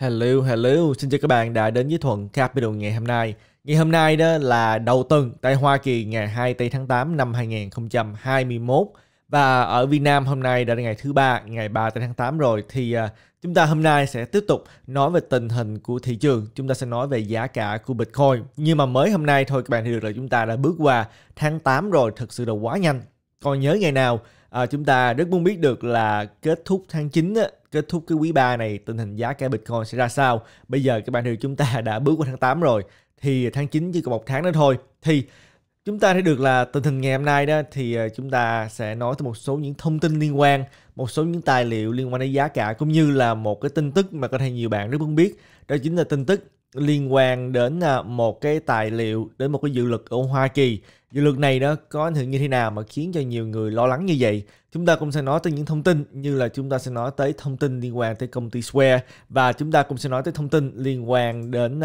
Hello, hello, xin chào các bạn đã đến với Thuận Capital ngày hôm nay. Ngày hôm nay đó là đầu tuần tại Hoa Kỳ ngày 2 tây tháng 8 năm 2021 và ở Việt Nam hôm nay đã là ngày thứ ba, ngày 3 tây tháng 8 rồi thì à, chúng ta hôm nay sẽ tiếp tục nói về tình hình của thị trường, chúng ta sẽ nói về giá cả của Bitcoin. Nhưng mà mới hôm nay thôi các bạn thì được là chúng ta đã bước qua tháng 8 rồi, thật sự là quá nhanh. Còn nhớ ngày nào à, chúng ta rất muốn biết được là kết thúc tháng 9 á, kết thúc cái quý 3 này tình hình giá cả Bitcoin sẽ ra sao. Bây giờ các bạn hiểu chúng ta đã bước qua tháng 8 rồi thì tháng 9 chỉ còn một tháng nữa thôi. Thì chúng ta thấy được là tình hình ngày hôm nay đó thì ờ, chúng ta sẽ nói tới một số những thông tin liên quan, một số những tài liệu liên quan đến giá cả cũng như là một cái tin tức mà có thể nhiều bạn rất muốn biết. Đó chính là tin tức liên quan đến à, một cái tài liệu đến một cái dự luật ở Hoa Kỳ dự luật này đó có ảnh hưởng như thế nào mà khiến cho nhiều người lo lắng như vậy chúng ta cũng sẽ nói tới những thông tin như là chúng ta sẽ nói tới thông tin liên quan tới công ty Square và chúng ta cũng sẽ nói tới thông tin liên quan đến uh,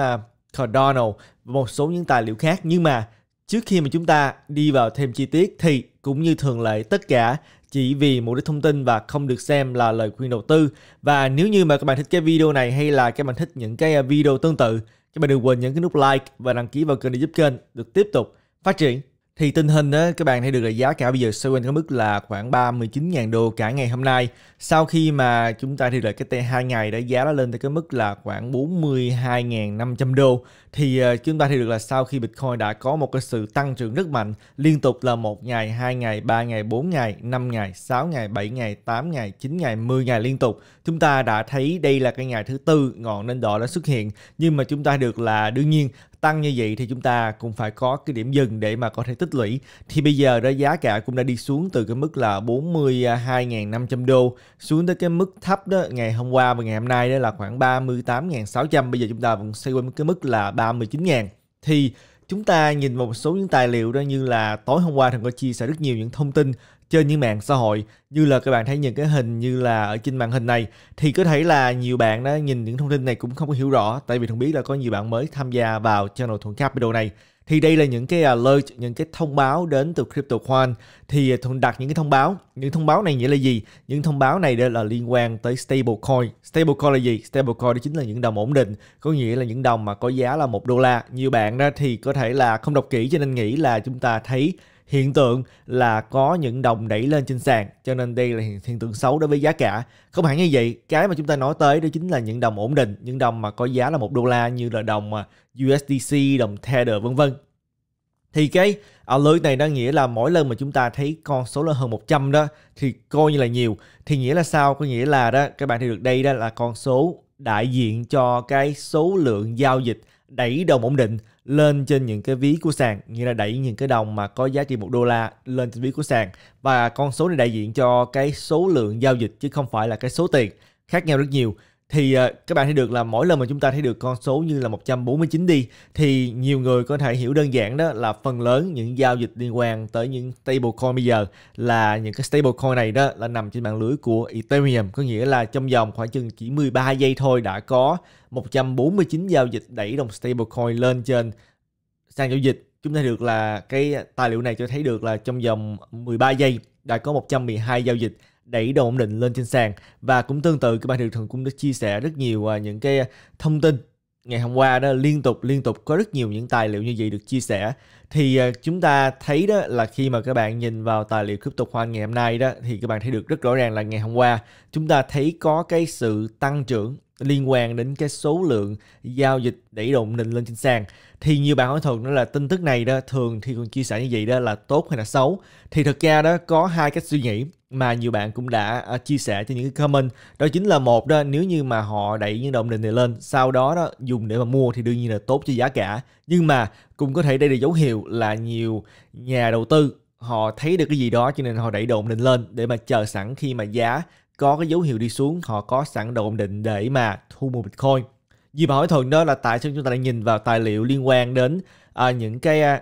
Cardano và một số những tài liệu khác nhưng mà trước khi mà chúng ta đi vào thêm chi tiết thì cũng như thường lệ tất cả chỉ vì mục đích thông tin và không được xem là lời khuyên đầu tư. Và nếu như mà các bạn thích cái video này hay là các bạn thích những cái à, video tương tự, các bạn đừng quên nhấn cái nút like và đăng ký vào kênh để giúp kênh được tiếp tục phát triển thì tình hình đó, các bạn thấy được là giá cả bây giờ xoay quanh cái mức là khoảng 39.000 đô cả ngày hôm nay. Sau khi mà chúng ta thì lại cái hai ngày đã giá đã lên tới cái mức là khoảng 42.500 đô thì ờ, chúng ta thì được là sau khi Bitcoin đã có một cái sự tăng trưởng rất mạnh liên tục là một ngày, hai ngày, ba ngày, bốn ngày, năm ngày, sáu ngày, bảy ngày, tám ngày, chín ngày, 10 ngày liên tục. Chúng ta đã thấy đây là cái ngày thứ tư ngọn nến đỏ đã xuất hiện nhưng mà chúng ta được là đương nhiên tăng như vậy thì chúng ta cũng phải có cái điểm dừng để mà có thể tích lũy. Thì bây giờ đó giá cả cũng đã đi xuống từ cái mức là 42.500 đô xuống tới cái mức thấp đó ngày hôm qua và ngày hôm nay đó là khoảng 38.600. Bây giờ chúng ta vẫn xoay quanh cái mức là 39.000. Thì chúng ta nhìn vào một số những tài liệu đó như là tối hôm qua thằng có chia sẻ rất nhiều những thông tin trên những mạng xã hội như là các bạn thấy những cái hình như là ở trên màn hình này thì có thể là nhiều bạn đã nhìn những thông tin này cũng không có hiểu rõ tại vì thường biết là có nhiều bạn mới tham gia vào channel thuận capital này thì đây là những cái alert, những cái thông báo đến từ CryptoQuant thì thuận đặt những cái thông báo những thông báo này nghĩa là gì những thông báo này đây là liên quan tới stable coin stable coin là gì stablecoin đó chính là những đồng ổn định có nghĩa là những đồng mà có giá là một đô la nhiều bạn đó thì có thể là không đọc kỹ cho nên nghĩ là chúng ta thấy hiện tượng là có những đồng đẩy lên trên sàn cho nên đây là hiện, hiện tượng xấu đối với giá cả không hẳn như vậy cái mà chúng ta nói tới đó chính là những đồng ổn định những đồng mà có giá là một đô la như là đồng à, USDC đồng Tether vân vân thì cái alert này đang nghĩa là mỗi lần mà chúng ta thấy con số lớn hơn 100 đó thì coi như là nhiều thì nghĩa là sao có nghĩa là đó các bạn thấy được đây đó là con số đại diện cho cái số lượng giao dịch đẩy đồng ổn định lên trên những cái ví của sàn như là đẩy những cái đồng mà có giá trị một đô la lên trên ví của sàn và con số này đại diện cho cái số lượng giao dịch chứ không phải là cái số tiền khác nhau rất nhiều thì ờ, các bạn thấy được là mỗi lần mà chúng ta thấy được con số như là 149 đi thì nhiều người có thể hiểu đơn giản đó là phần lớn những giao dịch liên quan tới những stablecoin bây giờ là những cái stablecoin này đó là nằm trên mạng lưới của Ethereum có nghĩa là trong vòng khoảng chừng chỉ 13 giây thôi đã có 149 giao dịch đẩy đồng stablecoin lên trên sàn giao dịch chúng ta được là cái tài liệu này cho thấy được là trong vòng 13 giây đã có 112 giao dịch đẩy đồng ổn định lên trên sàn và cũng tương tự các bạn thị trường cũng đã chia sẻ rất nhiều à, những cái thông tin ngày hôm qua đó liên tục liên tục có rất nhiều những tài liệu như vậy được chia sẻ thì à, chúng ta thấy đó là khi mà các bạn nhìn vào tài liệu crypto khoan ngày hôm nay đó thì các bạn thấy được rất rõ ràng là ngày hôm qua chúng ta thấy có cái sự tăng trưởng liên quan đến cái số lượng giao dịch đẩy động định lên trên sàn thì nhiều bạn hỏi thường đó là tin tức này đó thường thì còn chia sẻ như vậy đó là tốt hay là xấu thì thực ra đó có hai cách suy nghĩ mà nhiều bạn cũng đã à, chia sẻ cho những cái comment đó chính là một đó nếu như mà họ đẩy những đồng định này lên sau đó đó dùng để mà mua thì đương nhiên là tốt cho giá cả nhưng mà cũng có thể đây là dấu hiệu là nhiều nhà đầu tư họ thấy được cái gì đó cho nên họ đẩy đồng định lên để mà chờ sẵn khi mà giá có cái dấu hiệu đi xuống họ có sẵn độ định để mà thu mua bitcoin vì mà hỏi thuận đó là tại sao chúng ta lại nhìn vào tài liệu liên quan đến à, những cái à,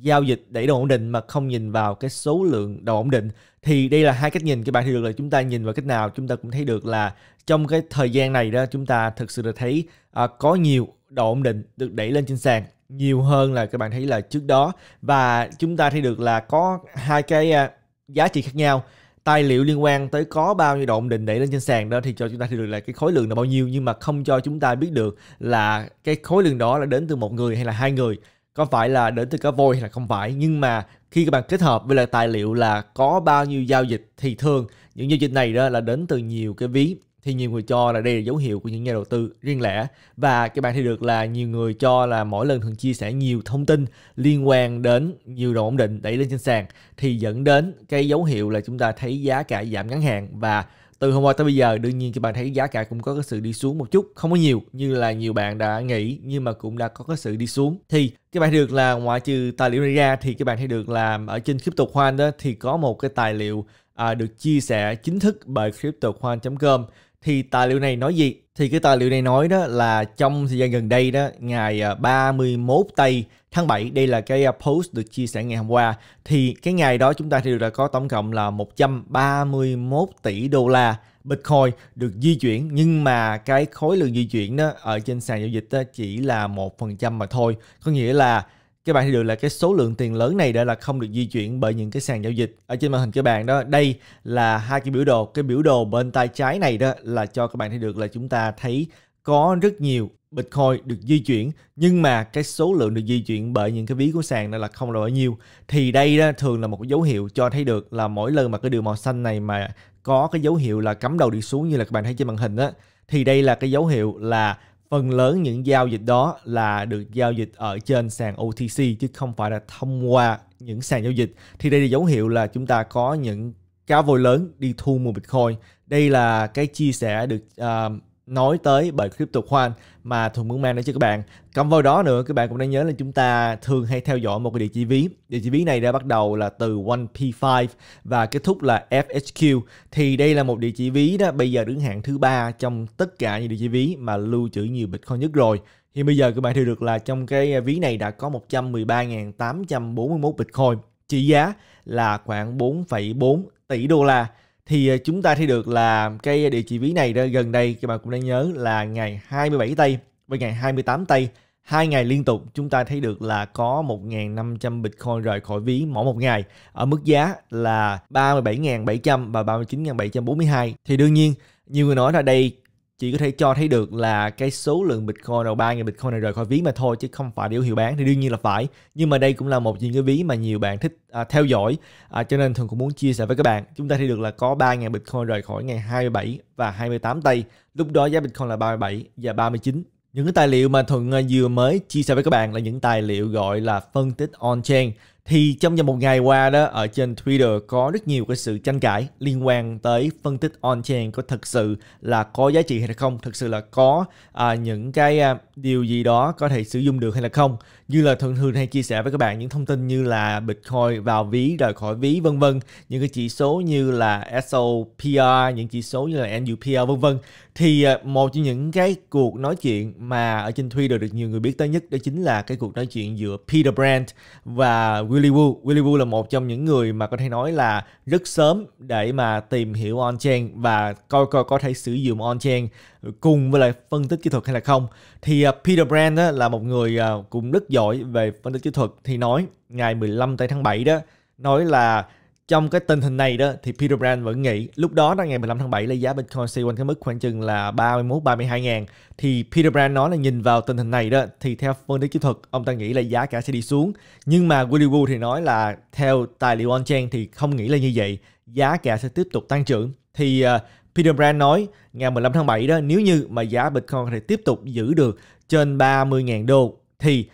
giao dịch đẩy đầu ổn định mà không nhìn vào cái số lượng đầu ổn định thì đây là hai cách nhìn các bạn thì được là chúng ta nhìn vào cách nào chúng ta cũng thấy được là trong cái thời gian này đó chúng ta thực sự là thấy à, có nhiều đầu ổn định được đẩy lên trên sàn nhiều hơn là các bạn thấy là trước đó và chúng ta thấy được là có hai cái à, giá trị khác nhau tài liệu liên quan tới có bao nhiêu độ ổn định đẩy lên trên sàn đó thì cho chúng ta thì được là cái khối lượng là bao nhiêu nhưng mà không cho chúng ta biết được là cái khối lượng đó là đến từ một người hay là hai người có phải là đến từ cá voi hay là không phải nhưng mà khi các bạn kết hợp với lại tài liệu là có bao nhiêu giao dịch thì thường những giao dịch này đó là đến từ nhiều cái ví thì nhiều người cho là đây là dấu hiệu của những nhà đầu tư riêng lẻ và các bạn thấy được là nhiều người cho là mỗi lần thường chia sẻ nhiều thông tin liên quan đến nhiều đồng ổn định đẩy lên trên sàn thì dẫn đến cái dấu hiệu là chúng ta thấy giá cả giảm ngắn hạn và từ hôm qua tới bây giờ đương nhiên các bạn thấy giá cả cũng có cái sự đi xuống một chút không có nhiều như là nhiều bạn đã nghĩ nhưng mà cũng đã có cái sự đi xuống thì các bạn thấy được là ngoại trừ tài liệu này ra thì các bạn thấy được là ở trên crypto khoan đó thì có một cái tài liệu à, được chia sẻ chính thức bởi cryptocoin.com thì tài liệu này nói gì thì cái tài liệu này nói đó là trong thời gian gần đây đó ngày 31 à, tây tháng 7 đây là cái à, post được chia sẻ ngày hôm qua thì cái ngày đó chúng ta thì đã có tổng cộng là 131 tỷ đô la Bitcoin được di chuyển nhưng mà cái khối lượng di chuyển đó ở trên sàn giao dịch đó chỉ là một phần trăm mà thôi. Có nghĩa là các bạn thấy được là cái số lượng tiền lớn này đã là không được di chuyển bởi những cái sàn giao dịch ở trên màn hình các bạn đó đây là hai cái biểu đồ cái biểu đồ bên tay trái này đó là cho các bạn thấy được là chúng ta thấy có rất nhiều Bitcoin được di chuyển nhưng mà cái số lượng được di chuyển bởi những cái ví của sàn này là không là bao nhiêu thì đây đó, thường là một dấu hiệu cho thấy được là mỗi lần mà cái đường màu xanh này mà có cái dấu hiệu là cắm đầu đi xuống như là các bạn thấy trên màn hình đó thì đây là cái dấu hiệu là phần lớn những giao dịch đó là được giao dịch ở trên sàn OTC chứ không phải là thông qua những sàn giao dịch thì đây là dấu hiệu là chúng ta có những cá voi lớn đi thu mua Bitcoin đây là cái chia sẻ được uh, nói tới bởi crypto khoan mà thường muốn mang đến cho các bạn. Cộng vào đó nữa các bạn cũng nên nhớ là chúng ta thường hay theo dõi một cái địa chỉ ví. Địa chỉ ví này đã bắt đầu là từ 1P5 và kết thúc là FHQ. Thì đây là một địa chỉ ví đó bây giờ đứng hạng thứ ba trong tất cả những địa chỉ ví mà lưu trữ nhiều Bitcoin nhất rồi. Hiện bây giờ các bạn thấy được là trong cái ví này đã có 113.841 Bitcoin trị giá là khoảng 4,4 tỷ đô la thì ờ, chúng ta thấy được là cái địa chỉ ví này đó, gần đây các bạn cũng đang nhớ là ngày 27 tây với ngày 28 tây hai ngày liên tục chúng ta thấy được là có 1.500 Bitcoin rời khỏi ví mỗi một ngày ở mức giá là 37.700 và 39.742 thì đương nhiên nhiều người nói là đây chỉ có thể cho thấy được là cái số lượng Bitcoin đầu 3.000 Bitcoin này rời khỏi ví mà thôi chứ không phải điều hiệu bán thì đương nhiên là phải nhưng mà đây cũng là một những cái ví mà nhiều bạn thích à, theo dõi à, cho nên thường cũng muốn chia sẻ với các bạn chúng ta thấy được là có 3.000 Bitcoin rời khỏi ngày 27 và 28 tây lúc đó giá Bitcoin là 37 và 39 những cái tài liệu mà Thuận à, vừa mới chia sẻ với các bạn là những tài liệu gọi là phân tích on-chain thì trong vòng một ngày qua đó ở trên Twitter có rất nhiều cái sự tranh cãi liên quan tới phân tích on-chain có thật sự là có giá trị hay là không, thực sự là có à, những cái à, điều gì đó có thể sử dụng được hay là không. Như là thường thường hay chia sẻ với các bạn những thông tin như là Bitcoin vào ví, rời khỏi ví vân vân, những cái chỉ số như là SOPR, những chỉ số như là NUPR vân vân thì à, một trong những cái cuộc nói chuyện mà ở trên Twitter được nhiều người biết tới nhất đó chính là cái cuộc nói chuyện giữa Peter Brand và Willy Woo. Willy Woo là một trong những người mà có thể nói là rất sớm để mà tìm hiểu on-chain và coi coi có thể sử dụng on-chain cùng với lại phân tích kỹ thuật hay là không. Thì à, Peter Brand đó là một người à, cũng rất giỏi về phân tích kỹ thuật thì nói ngày 15 tháng 7 đó nói là trong cái tình hình này đó thì Peter Brand vẫn nghĩ lúc đó đó ngày 15 tháng 7 là giá Bitcoin xoay quanh cái mức khoảng chừng là 31 32 ngàn thì Peter Brand nói là nhìn vào tình hình này đó thì theo phân tích kỹ thuật ông ta nghĩ là giá cả sẽ đi xuống nhưng mà Willy Wu thì nói là theo tài liệu on-chain thì không nghĩ là như vậy giá cả sẽ tiếp tục tăng trưởng thì uh, Peter Brand nói ngày 15 tháng 7 đó nếu như mà giá Bitcoin có thể tiếp tục giữ được trên 30.000 đô thì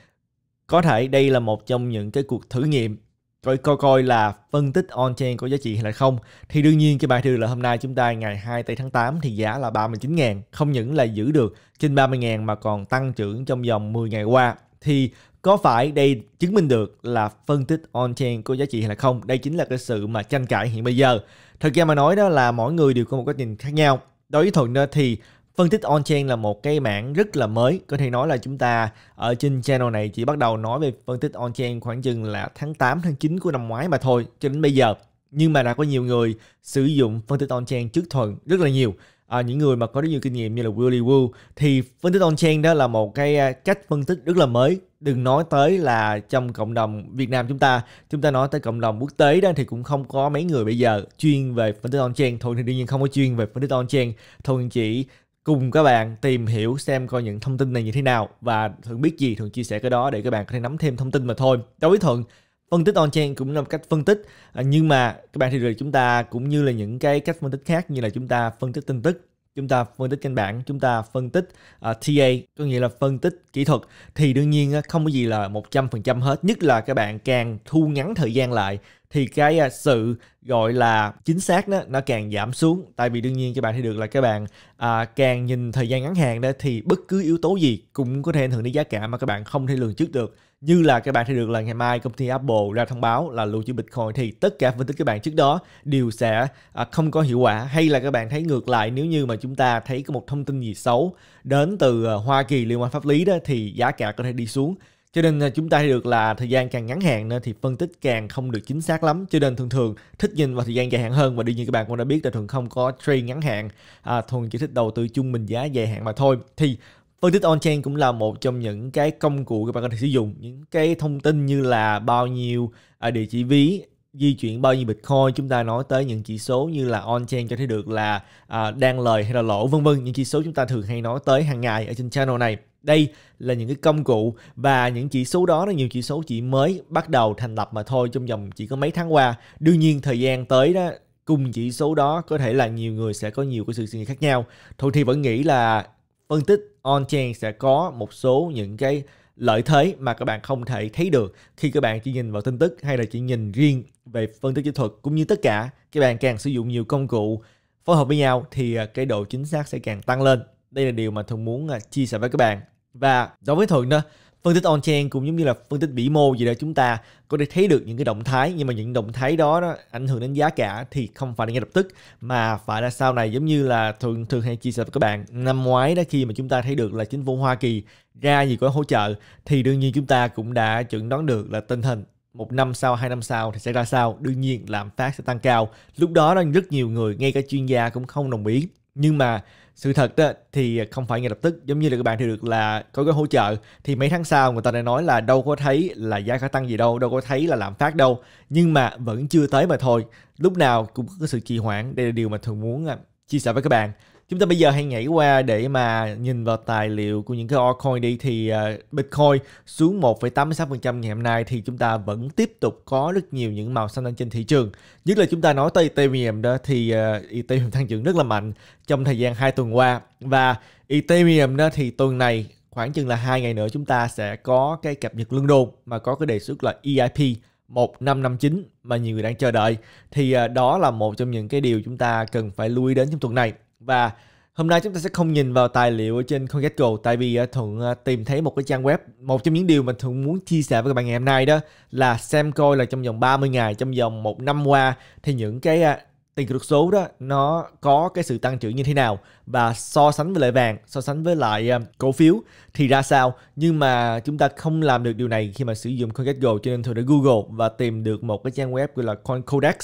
có thể đây là một trong những cái cuộc thử nghiệm coi coi coi là phân tích on chain có giá trị hay là không thì đương nhiên cái bài thư là hôm nay chúng ta ngày 2 tây tháng 8 thì giá là 39 ngàn không những là giữ được trên 30 ngàn mà còn tăng trưởng trong vòng 10 ngày qua thì có phải đây chứng minh được là phân tích on-chain có giá trị hay là không? Đây chính là cái sự mà tranh cãi hiện bây giờ. Thật ra mà nói đó là mỗi người đều có một cái nhìn khác nhau. Đối với Thuận đó thì Phân tích on-chain là một cái mảng rất là mới. Có thể nói là chúng ta ở trên channel này chỉ bắt đầu nói về phân tích on-chain khoảng chừng là tháng 8, tháng 9 của năm ngoái mà thôi cho đến bây giờ. Nhưng mà đã có nhiều người sử dụng phân tích on-chain trước thuần rất là nhiều. À, những người mà có rất nhiều kinh nghiệm như là Willy Woo thì phân tích on-chain đó là một cái à, cách phân tích rất là mới đừng nói tới là trong cộng đồng Việt Nam chúng ta chúng ta nói tới cộng đồng quốc tế đó thì cũng không có mấy người bây giờ chuyên về phân tích on chain thôi thì đương nhiên không có chuyên về phân tích on chain thôi chỉ cùng các bạn tìm hiểu xem coi những thông tin này như thế nào và thường biết gì thường chia sẻ cái đó để các bạn có thể nắm thêm thông tin mà thôi. Đối với Thuận, phân tích on-chain cũng là một cách phân tích à, nhưng mà các bạn thì rồi chúng ta cũng như là những cái cách phân tích khác như là chúng ta phân tích tin tức chúng ta phân tích căn bản chúng ta phân tích uh, TA có nghĩa là phân tích kỹ thuật thì đương nhiên không có gì là 100% hết nhất là các bạn càng thu ngắn thời gian lại thì cái uh, sự gọi là chính xác đó nó càng giảm xuống tại vì đương nhiên các bạn thấy được là các bạn uh, càng nhìn thời gian ngắn hạn đó thì bất cứ yếu tố gì cũng có thể ảnh hưởng đến giá cả mà các bạn không thể lường trước được như là các bạn thấy được là ngày mai công ty Apple ra thông báo là lưu trữ Bitcoin thì tất cả phân tích các bạn trước đó đều sẽ à, không có hiệu quả hay là các bạn thấy ngược lại nếu như mà chúng ta thấy có một thông tin gì xấu đến từ à, Hoa Kỳ liên quan pháp lý đó thì giá cả có thể đi xuống cho nên à, chúng ta thấy được là thời gian càng ngắn hạn nữa thì phân tích càng không được chính xác lắm cho nên thường thường thích nhìn vào thời gian dài hạn hơn và đi như các bạn cũng đã biết là thường không có trade ngắn hạn à, thường chỉ thích đầu tư trung bình giá dài hạn mà thôi thì phân tích on-chain cũng là một trong những cái công cụ các bạn có thể sử dụng những cái thông tin như là bao nhiêu à, địa chỉ ví di chuyển bao nhiêu bitcoin chúng ta nói tới những chỉ số như là on chain cho thấy được là à, đang lời hay là lỗ vân vân những chỉ số chúng ta thường hay nói tới hàng ngày ở trên channel này đây là những cái công cụ và những chỉ số đó là nhiều chỉ số chỉ mới bắt đầu thành lập mà thôi trong vòng chỉ có mấy tháng qua đương nhiên thời gian tới đó cùng chỉ số đó có thể là nhiều người sẽ có nhiều cái sự suy nghĩ khác nhau thôi thì vẫn nghĩ là phân tích on chain sẽ có một số những cái lợi thế mà các bạn không thể thấy được khi các bạn chỉ nhìn vào tin tức hay là chỉ nhìn riêng về phân tích kỹ thuật cũng như tất cả các bạn càng sử dụng nhiều công cụ phối hợp với nhau thì à, cái độ chính xác sẽ càng tăng lên đây là điều mà thuận muốn à, chia sẻ với các bạn và đối với thuận đó phân tích on chain cũng giống như là phân tích vĩ mô gì đó chúng ta có thể thấy được những cái động thái nhưng mà những động thái đó nó ảnh hưởng đến giá cả thì không phải là ngay lập tức mà phải là sau này giống như là thường thường hay chia sẻ với các bạn năm ngoái đó khi mà chúng ta thấy được là chính phủ Hoa Kỳ ra gì có hỗ trợ thì đương nhiên chúng ta cũng đã chuẩn đoán được là tình hình một năm sau, hai năm sau thì sẽ ra sao? Đương nhiên lạm phát sẽ tăng cao. Lúc đó rất nhiều người, ngay cả chuyên gia cũng không đồng ý. Nhưng mà sự thật đó, thì không phải ngay lập tức giống như là các bạn thì được là có cái hỗ trợ thì mấy tháng sau người ta đã nói là đâu có thấy là giá cả tăng gì đâu đâu có thấy là lạm phát đâu nhưng mà vẫn chưa tới mà thôi lúc nào cũng có sự trì hoãn đây là điều mà thường muốn à, chia sẻ với các bạn Chúng ta bây giờ hãy nhảy qua để mà nhìn vào tài liệu của những cái altcoin đi thì uh, Bitcoin xuống 1,86% ngày hôm nay thì chúng ta vẫn tiếp tục có rất nhiều những màu xanh lên trên thị trường. Nhất là chúng ta nói tới Ethereum đó thì uh, Ethereum tăng trưởng rất là mạnh trong thời gian 2 tuần qua và Ethereum đó thì tuần này khoảng chừng là hai ngày nữa chúng ta sẽ có cái cập nhật lương London mà có cái đề xuất là EIP 1559 mà nhiều người đang chờ đợi thì à, đó là một trong những cái điều chúng ta cần phải lưu ý đến trong tuần này và hôm nay chúng ta sẽ không nhìn vào tài liệu ở trên CoinGecko tại vì à, Thuận à, tìm thấy một cái trang web, một trong những điều mà Thuận muốn chia sẻ với các bạn ngày hôm nay đó là xem coi là trong vòng 30 ngày, trong vòng một năm qua thì những cái à, tiền kỹ thuật số đó nó có cái sự tăng trưởng như thế nào và so sánh với lại vàng, so sánh với lại um, cổ phiếu thì ra sao. Nhưng mà chúng ta không làm được điều này khi mà sử dụng CoinGecko cho nên thường để Google và tìm được một cái trang web gọi là CoinCodex.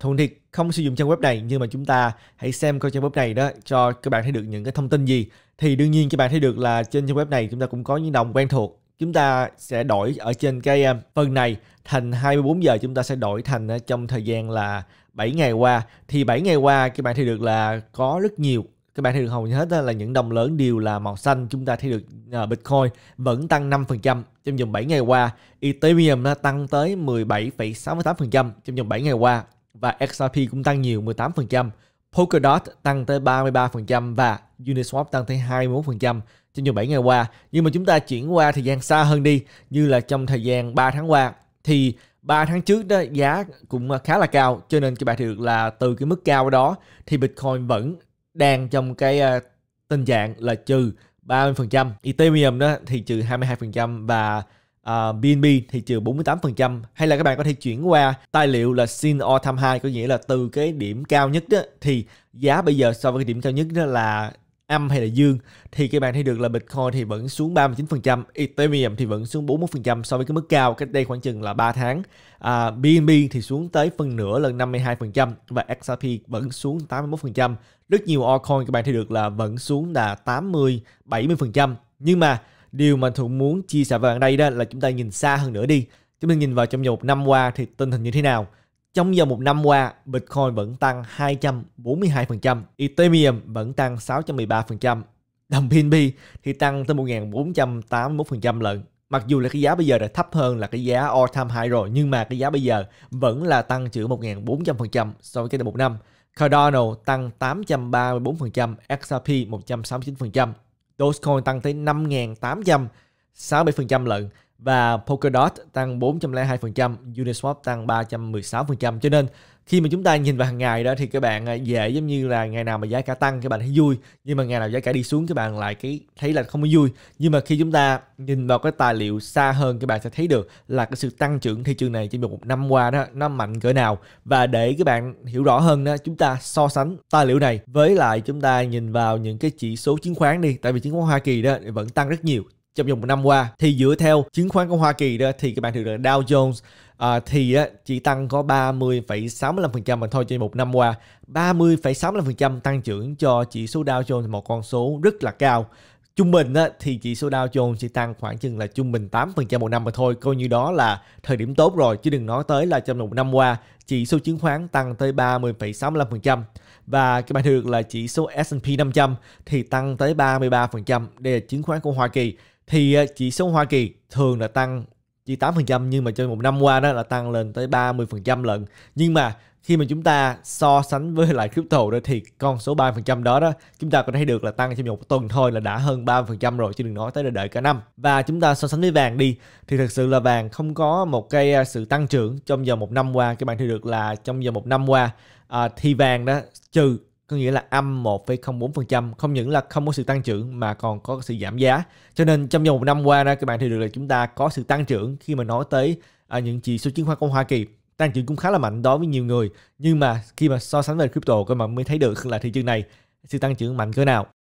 Thuận thì không sử dụng trang web này nhưng mà chúng ta hãy xem coi trang web này đó cho các bạn thấy được những cái thông tin gì. Thì đương nhiên các bạn thấy được là trên trang web này chúng ta cũng có những đồng quen thuộc chúng ta sẽ đổi ở trên cái à, phần này thành 24 giờ chúng ta sẽ đổi thành à, trong thời gian là 7 ngày qua thì 7 ngày qua các bạn thấy được là có rất nhiều các bạn thấy được hầu như hết là những đồng lớn đều là màu xanh chúng ta thấy được à, Bitcoin vẫn tăng 5% trong vòng 7 ngày qua Ethereum nó tăng tới 17,68% trong vòng 7 ngày qua và XRP cũng tăng nhiều 18% Polkadot tăng tới 33% và Uniswap tăng tới 21% trong nhiều 7 ngày qua. Nhưng mà chúng ta chuyển qua thời gian xa hơn đi, như là trong thời gian 3 tháng qua thì 3 tháng trước đó giá cũng khá là cao cho nên các bạn thấy được là từ cái mức cao đó thì Bitcoin vẫn đang trong cái ờ, tình trạng là trừ 30%, Ethereum đó thì trừ 22% và uh, ờ, BNB thì trừ 48% hay là các bạn có thể chuyển qua tài liệu là sin all time high có nghĩa là từ cái điểm cao nhất đó thì giá bây giờ so với cái điểm cao nhất đó là âm hay là dương thì các bạn thấy được là Bitcoin thì vẫn xuống 39%, Ethereum thì vẫn xuống 41% so với cái mức cao cách đây khoảng chừng là 3 tháng. À, BNB thì xuống tới phần nửa lần 52% và XRP vẫn xuống 81%. Rất nhiều altcoin các bạn thấy được là vẫn xuống là 80 70%. Nhưng mà điều mà Thuận muốn chia sẻ với bạn đây đó là chúng ta nhìn xa hơn nữa đi. Chúng ta nhìn vào trong một năm qua thì tình hình như thế nào trong vòng một năm qua, Bitcoin vẫn tăng 242%, Ethereum vẫn tăng 613%, đồng PNB thì tăng tới 1.481% lận. Mặc dù là cái giá bây giờ đã thấp hơn là cái giá all time high rồi, nhưng mà cái giá bây giờ vẫn là tăng chữ 1.400% so với cái một năm. Cardano tăng 834%, XRP 169%, Dogecoin tăng tới 5.867% lận và Polkadot tăng 402%, Uniswap tăng 316%. Cho nên khi mà chúng ta nhìn vào hàng ngày đó thì các bạn à, dễ giống như là ngày nào mà giá cả tăng các bạn thấy vui, nhưng mà ngày nào giá cả đi xuống các bạn lại cái thấy là không có vui. Nhưng mà khi chúng ta nhìn vào cái tài liệu xa hơn các bạn sẽ thấy được là cái sự tăng trưởng thị trường này trong một năm qua đó nó mạnh cỡ nào và để các bạn hiểu rõ hơn đó chúng ta so sánh tài liệu này với lại chúng ta nhìn vào những cái chỉ số chứng khoán đi tại vì chứng khoán Hoa Kỳ đó vẫn tăng rất nhiều trong vòng một năm qua thì dựa theo chứng khoán của Hoa Kỳ đó thì các bạn thường là Dow Jones à, thì á, chỉ tăng có 30,65% mà thôi trên một năm qua 30,65% tăng trưởng cho chỉ số Dow Jones một con số rất là cao trung bình á, thì chỉ số Dow Jones chỉ tăng khoảng chừng là trung bình 8% một năm mà thôi coi như đó là thời điểm tốt rồi chứ đừng nói tới là trong một năm qua chỉ số chứng khoán tăng tới 30,65% và các bạn thấy được là chỉ số S&P 500 thì tăng tới 33%. Đây là chứng khoán của Hoa Kỳ thì à, chỉ số Hoa Kỳ thường là tăng chỉ 8% nhưng mà trong một năm qua đó là tăng lên tới 30% lần Nhưng mà khi mà chúng ta so sánh với lại crypto đó thì con số 3% đó đó chúng ta có thấy được là tăng trong một tuần thôi là đã hơn 3% rồi chứ đừng nói tới là đợi cả năm. Và chúng ta so sánh với vàng đi thì thực sự là vàng không có một cái à, sự tăng trưởng trong vòng một năm qua. Các bạn thấy được là trong vòng một năm qua à, thì vàng đó trừ có nghĩa là âm 1,04%, không những là không có sự tăng trưởng mà còn có sự giảm giá. Cho nên trong vòng một năm qua đó các bạn thấy được là chúng ta có sự tăng trưởng khi mà nói tới à, những chỉ số chứng khoán của Hoa Kỳ tăng trưởng cũng khá là mạnh đối với nhiều người nhưng mà khi mà so sánh về crypto các bạn mới thấy được là thị trường này sự tăng trưởng mạnh cỡ nào